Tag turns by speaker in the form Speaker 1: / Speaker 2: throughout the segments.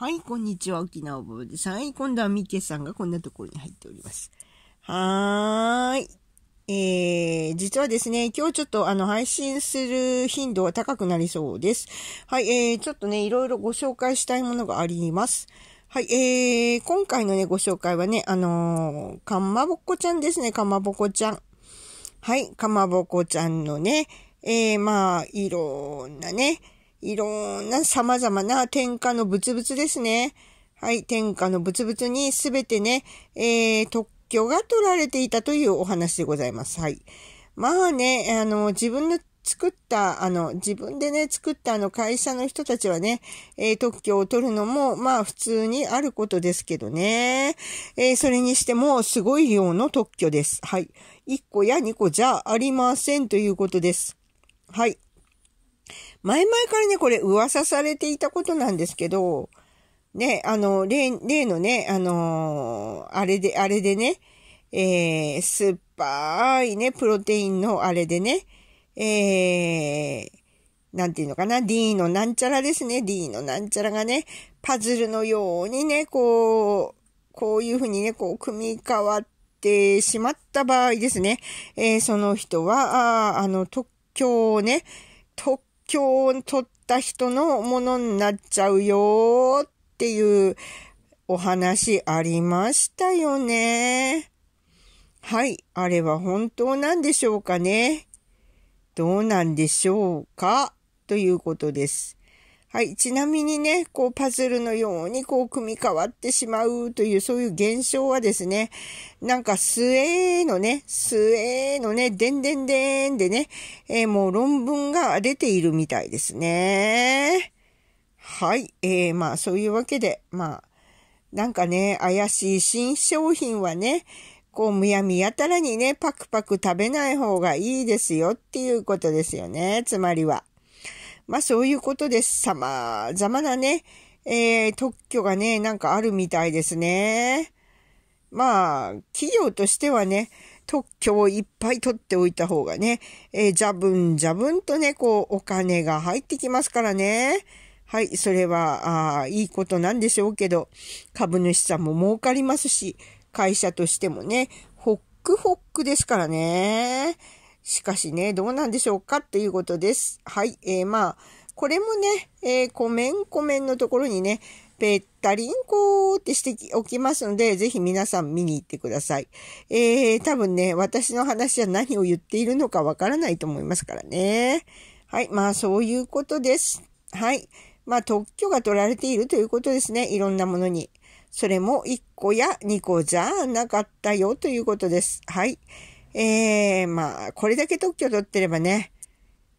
Speaker 1: はい、こんにちは。沖縄ボブです。はい、今度はミケさんがこんなところに入っております。はーい。えー、実はですね、今日ちょっとあの配信する頻度は高くなりそうです。はい、えー、ちょっとね、いろいろご紹介したいものがあります。はい、えー、今回のね、ご紹介はね、あのー、かまぼこちゃんですね、かまぼこちゃん。はい、かまぼこちゃんのね、えー、まあ、いろんなね、いろんな様々な天下の物々ですね。はい、天下の物々にすべてね、えー、特許が取られていたというお話でございます。はい。まあね、あの、自分の作った、あの、自分でね、作ったあの会社の人たちはね、えー、特許を取るのも、まあ普通にあることですけどね。えー、それにしてもすごい量の特許です。はい。1個や2個じゃありませんということです。はい。前々からね、これ噂されていたことなんですけど、ね、あの、例、例のね、あのー、あれで、あれでね、えー、酸っぱいね、プロテインのあれでね、えー、なんていうのかな、D のなんちゃらですね、D のなんちゃらがね、パズルのようにね、こう、こういうふうにね、こう、組み替わってしまった場合ですね、えー、その人は、ああの、特許をね、特今日取った人のものになっちゃうよっていうお話ありましたよね。はい。あれは本当なんでしょうかね。どうなんでしょうかということです。はい。ちなみにね、こうパズルのようにこう組み変わってしまうというそういう現象はですね、なんか末のね、末のね、でんでんでんでね、えー、もう論文が出ているみたいですね。はい。えー、まあそういうわけで、まあ、なんかね、怪しい新商品はね、こう、むやみやたらにね、パクパク食べない方がいいですよっていうことですよね。つまりは。まあそういうことです。様々なね、えー、特許がね、なんかあるみたいですね。まあ、企業としてはね、特許をいっぱい取っておいた方がね、えー、じゃぶんじゃぶんとね、こう、お金が入ってきますからね。はい、それは、あいいことなんでしょうけど、株主さんも儲かりますし、会社としてもね、ホックホックですからね。しかしね、どうなんでしょうかっていうことです。はい。えー、まあ、これもね、えー、コメンコメンのところにね、ぺったりんこーってしておきますので、ぜひ皆さん見に行ってください。えー、多分ね、私の話は何を言っているのかわからないと思いますからね。はい。まあ、そういうことです。はい。まあ、特許が取られているということですね。いろんなものに。それも1個や2個じゃなかったよということです。はい。えー、まあ、これだけ特許取ってればね、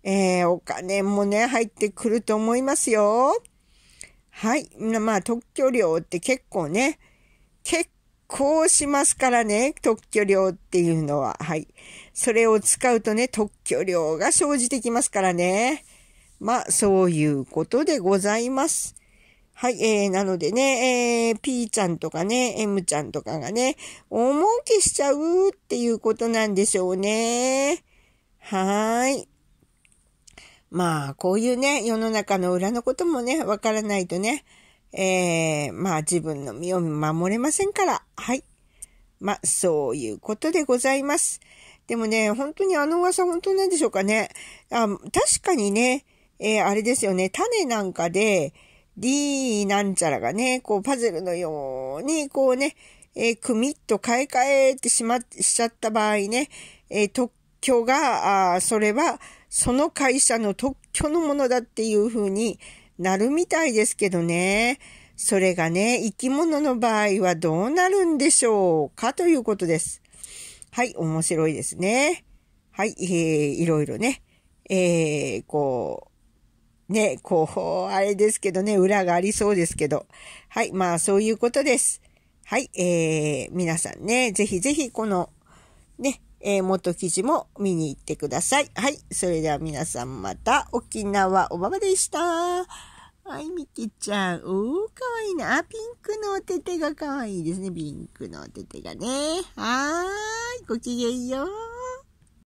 Speaker 1: えー、お金もね、入ってくると思いますよ。はい。まあ、特許料って結構ね、結構しますからね、特許料っていうのは。はい。それを使うとね、特許料が生じてきますからね。まあ、そういうことでございます。はい、えー、なのでね、えー、P ちゃんとかね、M ちゃんとかがね、大儲けしちゃうっていうことなんでしょうね。はーい。まあ、こういうね、世の中の裏のこともね、わからないとね、えー、まあ自分の身を守れませんから、はい。まあ、そういうことでございます。でもね、本当にあの噂本当なんでしょうかね。あ確かにね、えー、あれですよね、種なんかで、D なんちゃらがね、こうパズルのように、こうね、えー、組みっと買い替えてしま、っ、しちゃった場合ね、えー、特許が、あそれは、その会社の特許のものだっていう風になるみたいですけどね。それがね、生き物の場合はどうなるんでしょうかということです。はい、面白いですね。はい、えー、いろいろね、えー、こう、ね、こう、あれですけどね、裏がありそうですけど。はい、まあそういうことです。はい、えー、皆さんね、ぜひぜひこの、ね、えー、元記事も見に行ってください。はい、それでは皆さんまた沖縄おばばでした。はい、みきちゃん。おー、かわいいな。あ、ピンクのお手手がかわいいですね。ピンクのお手手がね。はーい、ごきげんよう。